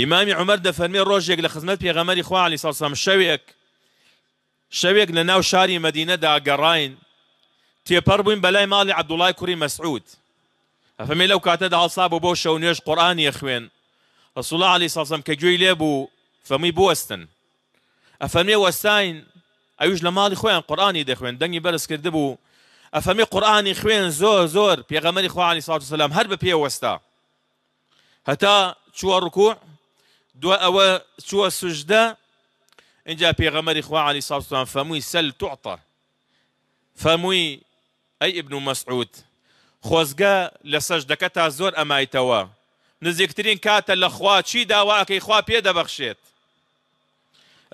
امامي عمر دەفەرمێ ڕۆژێک لە خزمەت پێغەمەری خوا عليه ساسەم شەوێک شەوێک لە ناو شاری مدینەدا گەڕین تێپەر بووین بەلای ماڵی عبدوڵای کوری مەسعود ئەفەمێ لەو کاتەدا هەڵسا بۆ بۆ شەو نوێژ قورآانی خوێن ڕسوڵ علی ساسەم کە گوێی لێ بوو فەمی فمي بوستن وەستاین ئەوش ايوج لمالي خۆیان قورآانی دەخوێن دەنگی بەرز برس كردبو ئەفەمی قورآانی خوێن زۆر زور پێغەمەری خوا علی ساوت سلام هەر بە پێوەستا هتا شو الركوع دو أوا سوى سجدة إن جاء في غمر إخوة عليه الصلاة والسلام فموي سل تعطى فموي أي ابن مسعود خوزقا لسجدة كتا زور أما يتوا نزيكترين كاتا الأخوة شي دواك إخوة بيدا بخشيت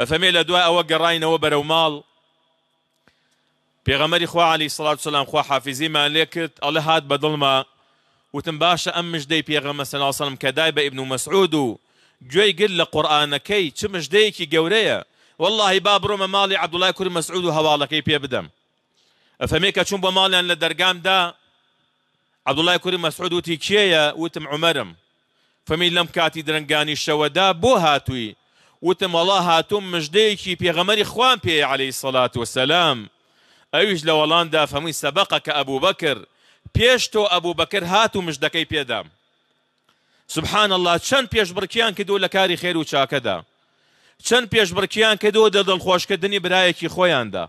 فمي لدواء وقراين وبرو مال بيغمري خوا علي صلاة والسلام خوا حافظي ما لكت الله هاد بدل ما وتنباشا أم مش دي بيغمري صلى الله عليه وسلم كدايبا ابن مسعود گوێی گر لە قورآانەکەی چ مژدەیەکی گەورەیە واللهی با بڕۆمە ماڵی عبدوڵای کوری مەسعود و هەواڵەکەی پێ بدەم ئەفەمێکە چون بۆ ماڵیان لە دەرگامدا عبدوڵای کوری مەسعود وتی کێیە وتم عمەرم فەمی لەم کاتی درنگانی شەوەدا بۆ هاتووی وتم وڵا هاتووم مژدەیەکی پێغەمەری خوان پێ عليهەی سەلات وسلام ئەویش لە وەڵاندا فەمووی سەبقە کە ئەبوو بەکرد پێش تۆ ئەبوو بەکرد هات و مژدەکەی پێدام سبحان الله چەند پێشبڕکیان کردو لە کاری خێر و چاکەدا چەند پێشبڕکیان کردو دە دڵخۆشکردنی برایەکی خۆیاندا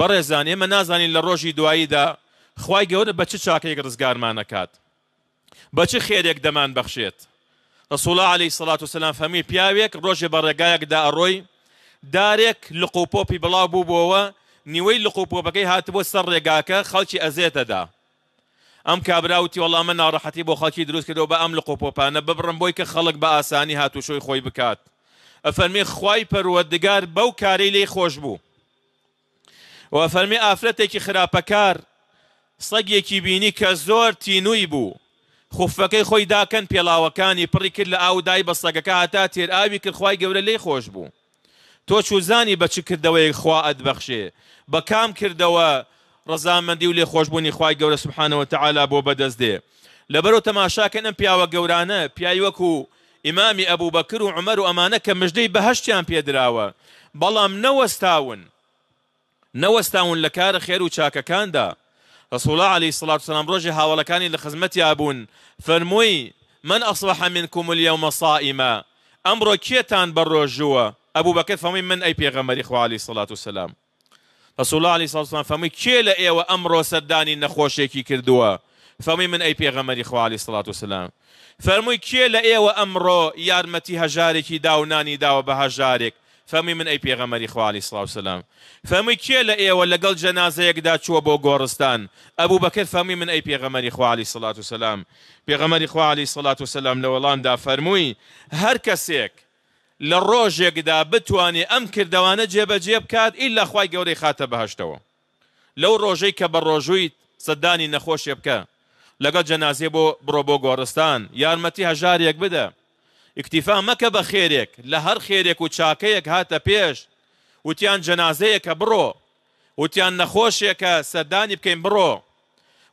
بەڕێزان ئێمە نازانین لە ڕۆژی دواییدا خی گەورە بە چ چاکەیەک ڕزگارمانەکات بە چ خێرێک دەمان بەخشێت ڕسوڵە علی سڵات و سلام فەمی پیاوێک ڕۆژێ بە ڕێگایەکدا ئەڕۆی دارێک لە قوپۆپی بڵاو بوو بۆەوە نیوەی لە قوپۆپەکەی هاتبوو سەر ڕێگاکە خەڵکی ئەزێتەدا ئەم کابراوتی وەڵام من ناڕەحەتی بۆ خەڵکی دروست کردەوە بە ئەم لە قۆپۆپانە ببڕم بۆی کە خەڵک بە ئاسانی هاتوشۆی خۆی بکات ئەفەرمی خی پەروەدگار بەو کارەی لی خۆش بوو وەفەرمی ئافرەتێکی خراپەکار سەگێکی بینی کە زۆر تینووی بوو خوفەکەی خۆی داکەن پێڵاوەکانی پڕی کرد لە ئاودای بە سەگەکە هاتا تێر ئاوی کردخوای گەورە لی خۆش بوو تۆ چوزانی بەچ کردەوەی خوا ئەت بەخشێ بە کام کردەوە ڕزامەندی و خوش خۆشببوونی خی گەورە سبحانه تعالا بۆ بەدەست دێ لبرو تماشا ئەم پیاوە گەورانە پیاوی وەکو امام ابو بكر و عمەر و ئەمانە کە مژدەی بەهشتیان پێدراوە بەڵام نەوەستاون لكار خير وشاكا خێر و چاکەکاندا رسول عليه الصلاة والسلام رجع هاولا كان لخزمتي أبون فرموي من أصبح منكم اليوم صائما أمر كيتان جوا أبو بكر فمن من أي بيغمر إخوة عليه الصلاة والسلام ڕسوڵالی ساڵسان فەمی کێ لە ئێوە ئەمڕۆ سەردانی نەخۆشێکی کردووە فەمی من ئەی پێغەمەری خوالی سڵات و سلام فەرمووی کێ لە ئێوە ئەمڕۆ یارمەتی هەژارێکی داونانی داوە بە هەژارێک فەمی من ئەی پێغەمەری خوالی سلااو سلام فەمی کێ لە ئێوە لەگەڵ جەنازەیەکدا چووە بۆ گۆڕستان ئەبوو بەکرد فەمی من ئەی پێغەمەری خوالی سلاات و سلام پێغەمەری خوالی سلاات و سلام لە وەڵامدا فەرمووی هەر کەسێک لە ڕۆژێکدا بتوانێ ئەم کردوانە جێبەجێ بکات ئیلا خی گەورەی خاتە بەهشتەوە لەو ڕۆژەی کە بە ڕۆژوویت سەدانی نەخۆشیە بکە لەگەڵ جەنازێ بۆ بڕۆ بۆ گۆڕستان یارمەتی هەژارێک بدە ئیکتیفا مەکە بە خێرێک لە هەر خێرێک و چاکەیەک هاتە پێش وتیان جەنازەیەکە بڕۆ وتیان نەخۆشیەکە سەردانی بکەین بڕۆ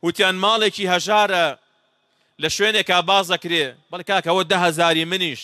وتیان ماڵێکی هەژارە لە شوێنێکا بازەکرێ بەڵکاکەوە دههزاری منیش